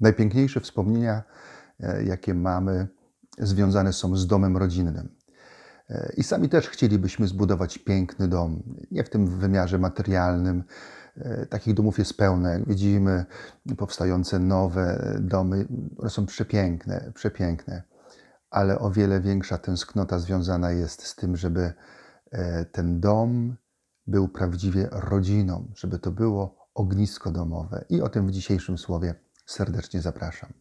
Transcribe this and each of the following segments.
Najpiękniejsze wspomnienia, e, jakie mamy, związane są z domem rodzinnym. E, I sami też chcielibyśmy zbudować piękny dom, nie w tym wymiarze materialnym. E, takich domów jest pełne. Jak widzimy powstające nowe domy, one są przepiękne, przepiękne. Ale o wiele większa tęsknota związana jest z tym, żeby ten dom był prawdziwie rodziną, żeby to było ognisko domowe. I o tym w dzisiejszym słowie serdecznie zapraszam.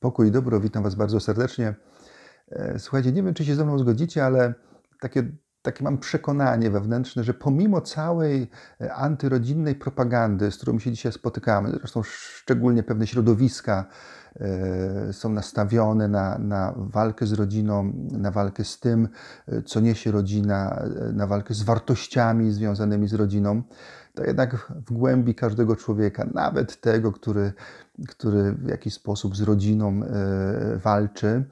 Pokój i dobro, witam Was bardzo serdecznie. E, słuchajcie, nie wiem, czy się ze mną zgodzicie, ale takie takie mam przekonanie wewnętrzne, że pomimo całej e, antyrodzinnej propagandy, z którą się dzisiaj spotykamy, zresztą szczególnie pewne środowiska e, są nastawione na, na walkę z rodziną, na walkę z tym, e, co niesie rodzina, na walkę z wartościami związanymi z rodziną, to jednak w głębi każdego człowieka, nawet tego, który, który w jakiś sposób z rodziną walczy,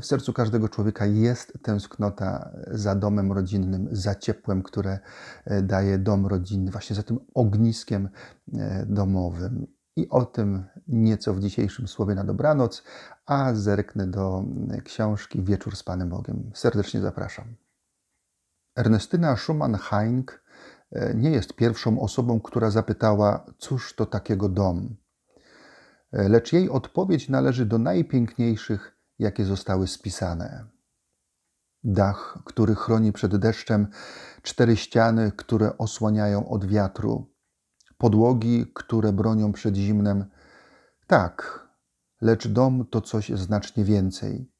w sercu każdego człowieka jest tęsknota za domem rodzinnym, za ciepłem, które e, daje dom rodzinny, właśnie za tym ogniskiem e, domowym. I o tym nieco w dzisiejszym słowie na dobranoc, a zerknę do książki Wieczór z Panem Bogiem. Serdecznie zapraszam. Ernestyna schumann heink e, nie jest pierwszą osobą, która zapytała, cóż to takiego dom. Lecz jej odpowiedź należy do najpiękniejszych jakie zostały spisane. Dach, który chroni przed deszczem, cztery ściany, które osłaniają od wiatru, podłogi, które bronią przed zimnem. Tak, lecz dom to coś znacznie więcej.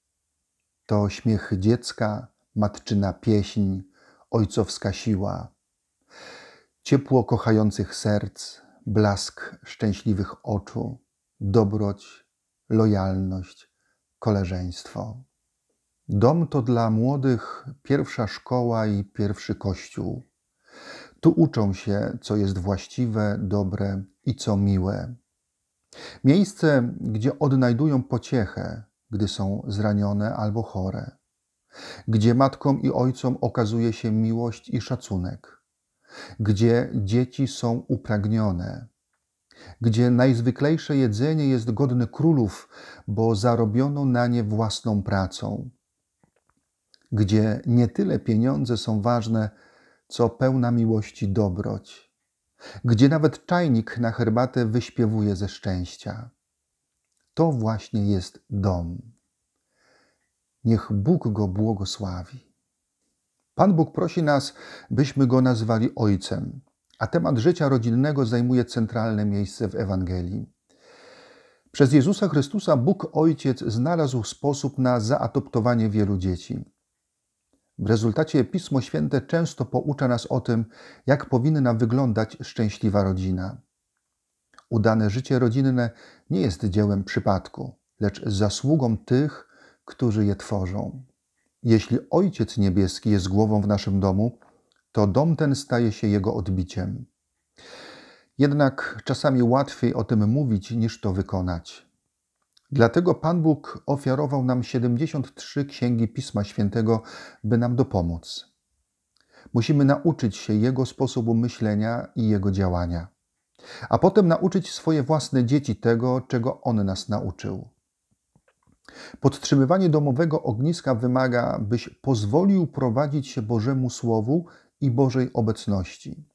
To śmiech dziecka, matczyna pieśń, ojcowska siła, ciepło kochających serc, blask szczęśliwych oczu, dobroć, lojalność, koleżeństwo. Dom to dla młodych pierwsza szkoła i pierwszy kościół. Tu uczą się, co jest właściwe, dobre i co miłe. Miejsce, gdzie odnajdują pociechę, gdy są zranione albo chore, gdzie matkom i ojcom okazuje się miłość i szacunek, gdzie dzieci są upragnione, gdzie najzwyklejsze jedzenie jest godne królów, bo zarobiono na nie własną pracą, gdzie nie tyle pieniądze są ważne, co pełna miłości dobroć, gdzie nawet czajnik na herbatę wyśpiewuje ze szczęścia. To właśnie jest dom. Niech Bóg go błogosławi. Pan Bóg prosi nas, byśmy go nazwali Ojcem a temat życia rodzinnego zajmuje centralne miejsce w Ewangelii. Przez Jezusa Chrystusa Bóg Ojciec znalazł sposób na zaadoptowanie wielu dzieci. W rezultacie Pismo Święte często poucza nas o tym, jak powinna wyglądać szczęśliwa rodzina. Udane życie rodzinne nie jest dziełem przypadku, lecz zasługą tych, którzy je tworzą. Jeśli Ojciec Niebieski jest głową w naszym domu, to dom ten staje się jego odbiciem. Jednak czasami łatwiej o tym mówić niż to wykonać. Dlatego Pan Bóg ofiarował nam 73 księgi Pisma Świętego, by nam dopomóc. Musimy nauczyć się Jego sposobu myślenia i Jego działania, a potem nauczyć swoje własne dzieci tego, czego On nas nauczył. Podtrzymywanie domowego ogniska wymaga, byś pozwolił prowadzić się Bożemu Słowu i Bożej obecności.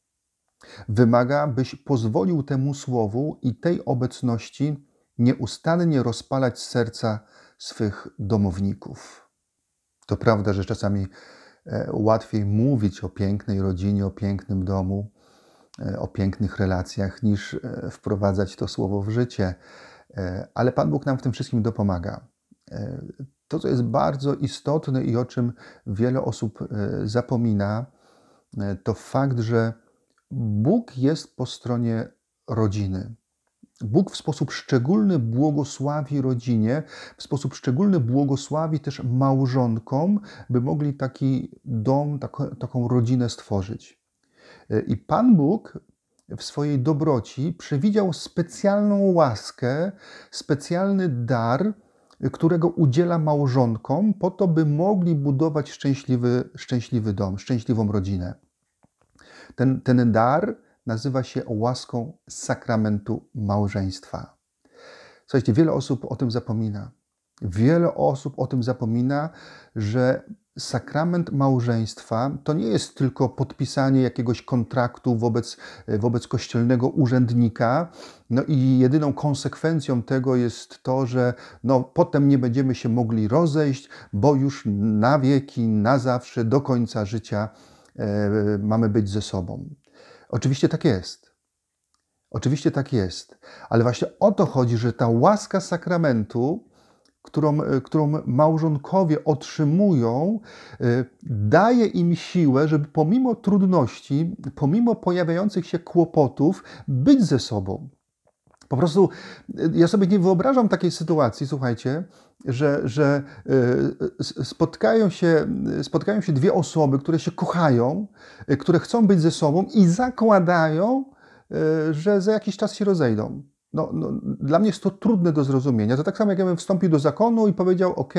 Wymaga, byś pozwolił temu słowu i tej obecności nieustannie rozpalać serca swych domowników. To prawda, że czasami e, łatwiej mówić o pięknej rodzinie, o pięknym domu, e, o pięknych relacjach, niż e, wprowadzać to słowo w życie. Ale Pan Bóg nam w tym wszystkim dopomaga. To, co jest bardzo istotne i o czym wiele osób zapomina, E, to fakt, że Bóg jest po stronie rodziny. Bóg w sposób szczególny błogosławi rodzinie, w sposób szczególny błogosławi też małżonkom, by mogli taki dom, taką rodzinę stworzyć. E, I Pan Bóg w swojej dobroci przewidział specjalną łaskę, specjalny dar, którego udziela małżonkom po to, by mogli budować szczęśliwy, szczęśliwy dom, szczęśliwą rodzinę. Ten, ten dar nazywa się łaską sakramentu małżeństwa. Słuchajcie, wiele osób o tym zapomina. Wiele osób o tym zapomina, że sakrament małżeństwa to nie jest tylko podpisanie jakiegoś kontraktu wobec, e, wobec kościelnego urzędnika. No i jedyną konsekwencją tego jest to, że no, potem nie będziemy się mogli rozejść, bo już na wieki, na zawsze, do końca życia e, mamy być ze sobą. Oczywiście tak jest. Oczywiście tak jest, ale właśnie o to chodzi, że ta łaska sakramentu którą, e, którą małżonkowie otrzymują, e, daje im siłę, żeby pomimo trudności, pomimo pojawiających się kłopotów, być ze sobą. Po prostu e, ja sobie nie wyobrażam takiej sytuacji, słuchajcie, że, że spotkają, się, spotkają się dwie osoby, które się kochają, które chcą być ze sobą i zakładają, że za jakiś czas się rozejdą. No, no, dla mnie jest to trudne do zrozumienia. To tak samo jak ja bym wstąpił do zakonu i powiedział, OK,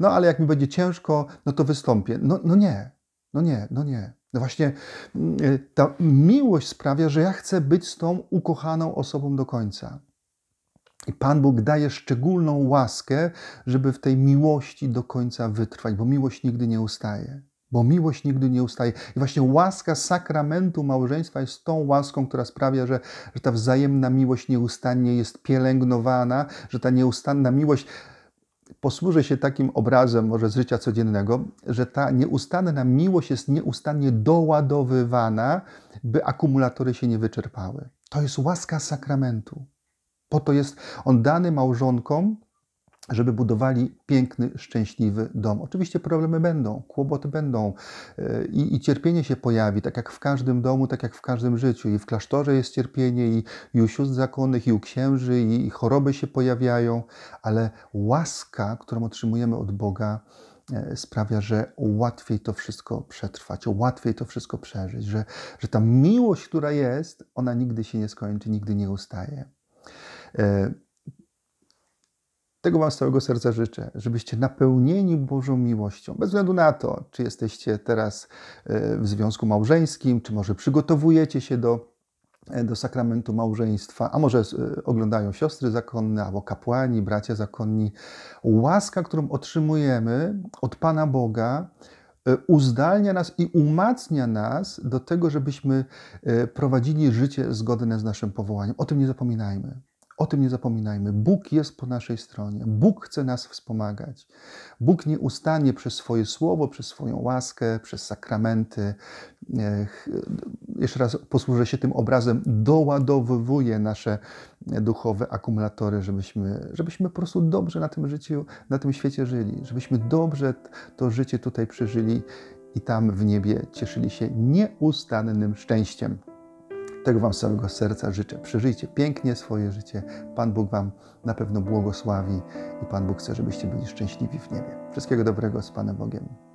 no ale jak mi będzie ciężko, no to wystąpię. No, no nie, no nie, no nie. No właśnie mm, ta miłość sprawia, że ja chcę być z tą ukochaną osobą do końca. I Pan Bóg daje szczególną łaskę, żeby w tej miłości do końca wytrwać, bo miłość nigdy nie ustaje bo miłość nigdy nie ustaje. I właśnie łaska sakramentu małżeństwa jest tą łaską, która sprawia, że, że ta wzajemna miłość nieustannie jest pielęgnowana, że ta nieustanna miłość. Posłużę się takim obrazem, może z życia codziennego, że ta nieustanna miłość jest nieustannie doładowywana, by akumulatory się nie wyczerpały. To jest łaska sakramentu. Po to jest on dany małżonkom, żeby budowali piękny, szczęśliwy dom. Oczywiście problemy będą, kłopoty będą e, i, i, cierpienie się pojawi, tak jak w każdym domu, tak jak w każdym życiu. I w klasztorze jest cierpienie, i, i u sióstr zakonnych, i u księży, i, i choroby się pojawiają, ale łaska, którą otrzymujemy od Boga, e, sprawia, że łatwiej to wszystko przetrwać, łatwiej to wszystko przeżyć, że, że ta miłość, która jest, ona nigdy się nie skończy, nigdy nie ustaje. E, tego Wam z całego serca życzę, żebyście napełnieni Bożą miłością, bez względu na to, czy jesteście teraz e, w związku małżeńskim, czy może przygotowujecie się do e, do sakramentu małżeństwa, a może e, oglądają siostry zakonne albo kapłani, bracia zakonni. Łaska, którą otrzymujemy od Pana Boga, uzdalnia nas i umacnia nas do tego, żebyśmy prowadzili życie zgodne z naszym powołaniem. O tym nie zapominajmy. O tym nie zapominajmy. Bóg jest po naszej stronie. Bóg chce nas wspomagać. Bóg nieustannie przez swoje słowo, przez swoją łaskę, przez sakramenty, jeszcze raz posłużę się tym obrazem, Doładowuje nasze duchowe akumulatory, żebyśmy, żebyśmy po prostu dobrze na tym życiu, na tym świecie żyli, żebyśmy dobrze to życie tutaj przeżyli i tam w niebie cieszyli się nieustannym szczęściem. Tego Wam z całego serca życzę. Przeżyjcie pięknie swoje życie. Pan Bóg Wam na pewno błogosławi i Pan Bóg chce, żebyście byli szczęśliwi w niebie. Wszystkiego dobrego z Panem Bogiem.